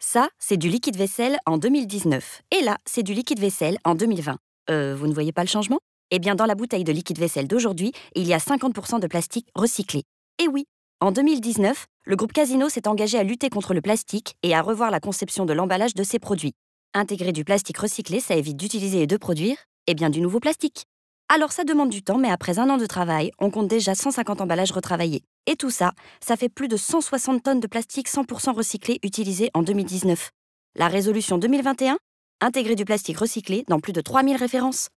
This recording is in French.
Ça, c'est du liquide vaisselle en 2019. Et là, c'est du liquide vaisselle en 2020. Euh, vous ne voyez pas le changement Eh bien, dans la bouteille de liquide vaisselle d'aujourd'hui, il y a 50% de plastique recyclé. Et oui, en 2019, le groupe Casino s'est engagé à lutter contre le plastique et à revoir la conception de l'emballage de ses produits. Intégrer du plastique recyclé, ça évite d'utiliser et de produire, eh bien, du nouveau plastique. Alors ça demande du temps, mais après un an de travail, on compte déjà 150 emballages retravaillés. Et tout ça, ça fait plus de 160 tonnes de plastique 100% recyclé utilisé en 2019. La résolution 2021 Intégrer du plastique recyclé dans plus de 3000 références.